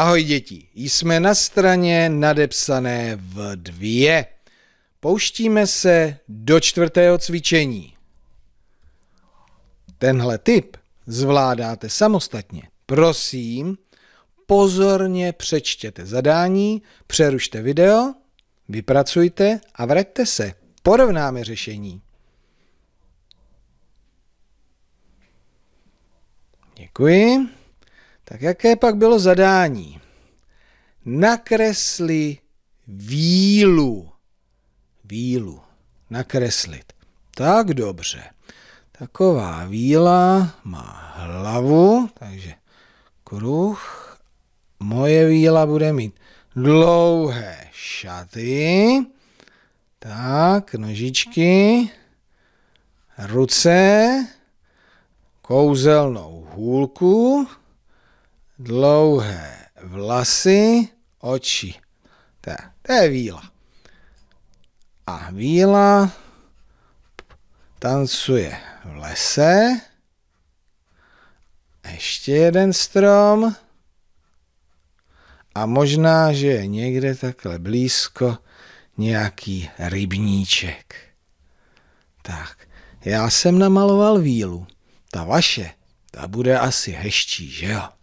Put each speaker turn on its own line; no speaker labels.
Ahoj děti, jsme na straně nadepsané v dvě. Pouštíme se do čtvrtého cvičení. Tenhle typ zvládáte samostatně. Prosím, pozorně přečtěte zadání, přerušte video, vypracujte a vraťte se. Porovnáme řešení. Děkuji. Tak jaké pak bylo zadání? Nakresli vílu. Vílu. Nakreslit. Tak dobře. Taková víla má hlavu, takže kruh. Moje víla bude mít dlouhé šaty. Tak, nožičky, ruce, kouzelnou hůlku dlouhé vlasy, oči. To je, to je víla. A víla tancuje v lese. Ještě jeden strom. A možná, že je někde takhle blízko nějaký rybníček. Tak, já jsem namaloval vílu. Ta vaše, ta bude asi heští, že jo?